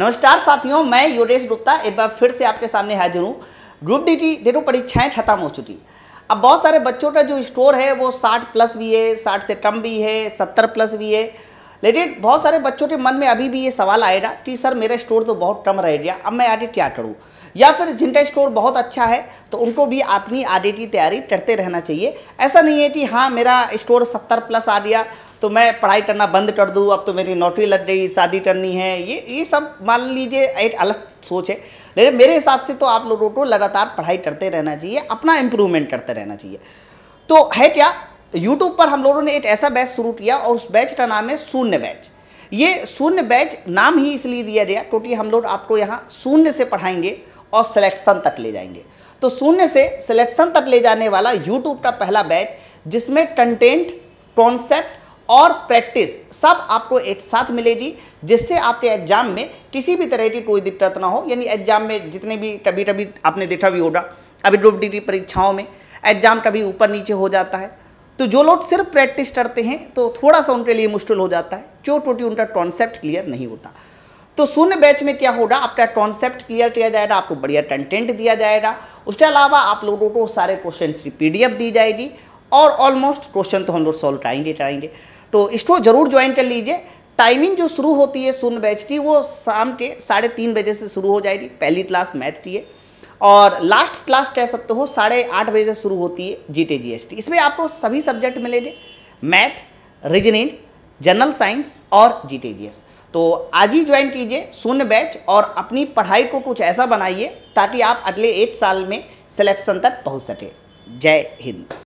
नमस्कार साथियों मैं योगेश गुप्ता एक बार फिर से आपके सामने हाजिर हूँ ग्रुप डी की देखो परीक्षाएँ खत्म हो चुकी अब बहुत सारे बच्चों का जो स्टोर है वो साठ प्लस भी है साठ से कम भी है सत्तर प्लस भी है लेकिन बहुत सारे बच्चों के मन में अभी भी ये सवाल आएगा कि सर मेरा स्टोर तो बहुत कम रह गया अब मैं आगे क्या करूँ या फिर जिनका स्कोर बहुत अच्छा है तो उनको भी अपनी आगे की तैयारी करते रहना चाहिए ऐसा नहीं है कि हाँ मेरा स्कोर सत्तर प्लस आ गया तो मैं पढ़ाई करना बंद कर दूँ अब तो मेरी नौकरी लग गई शादी करनी है ये ये सब मान लीजिए एक अलग सोच है लेकिन मेरे हिसाब से तो आप लोगों को लगातार पढ़ाई करते रहना चाहिए अपना इम्प्रूवमेंट करते रहना चाहिए तो है क्या यूट्यूब पर हम लोगों ने एक ऐसा बैच शुरू किया और उस बैच का नाम है शून्य बैच ये शून्य बैच नाम ही इसलिए दिया गया क्योंकि हम लोग आपको यहाँ शून्य से पढ़ाएंगे और सिलेक्शन तक ले जाएंगे तो शून्य से सिलेक्शन तक ले जाने वाला यूट्यूब का पहला बैच जिसमें कंटेंट कॉन्सेप्ट और प्रैक्टिस सब आपको एक साथ मिलेगी जिससे आपके एग्जाम में किसी भी तरह की कोई दिक्कत ना हो यानी एग्जाम में जितने भी कभी कभी आपने देखा भी होगा अभी ग्रुप डिग्री परीक्षाओं में एग्जाम कभी ऊपर नीचे हो जाता है तो जो लोग सिर्फ प्रैक्टिस करते हैं तो थोड़ा सा उनके लिए मुश्किल हो जाता है क्यों टोटी उनका कॉन्सेप्ट क्लियर नहीं होता तो शून्य बैच में क्या होगा आपका कॉन्सेप्ट क्लियर किया जाएगा आपको बढ़िया कंटेंट दिया जाएगा उसके अलावा आप लोगों को सारे क्वेश्चन की पी दी जाएगी और ऑलमोस्ट क्वेश्चन तो हम लोग सॉल्व कराएंगे कराएंगे तो इसको जरूर ज्वाइन कर लीजिए टाइमिंग जो शुरू होती है शून्य बैच की वो शाम के साढ़े तीन बजे से शुरू हो जाएगी पहली क्लास मैथ की है और लास्ट क्लास कह सकते हो साढ़े आठ बजे से शुरू होती है जी टे जी एस इसमें आपको सभी सब्जेक्ट मिलेंगे मैथ रीजनिंग जनरल साइंस और जी टे जी एस तो आज ही ज्वाइन कीजिए शून्य बैच और अपनी पढ़ाई को कुछ ऐसा बनाइए ताकि आप अगले एक साल में सिलेक्शन तक पहुँच सके जय हिंद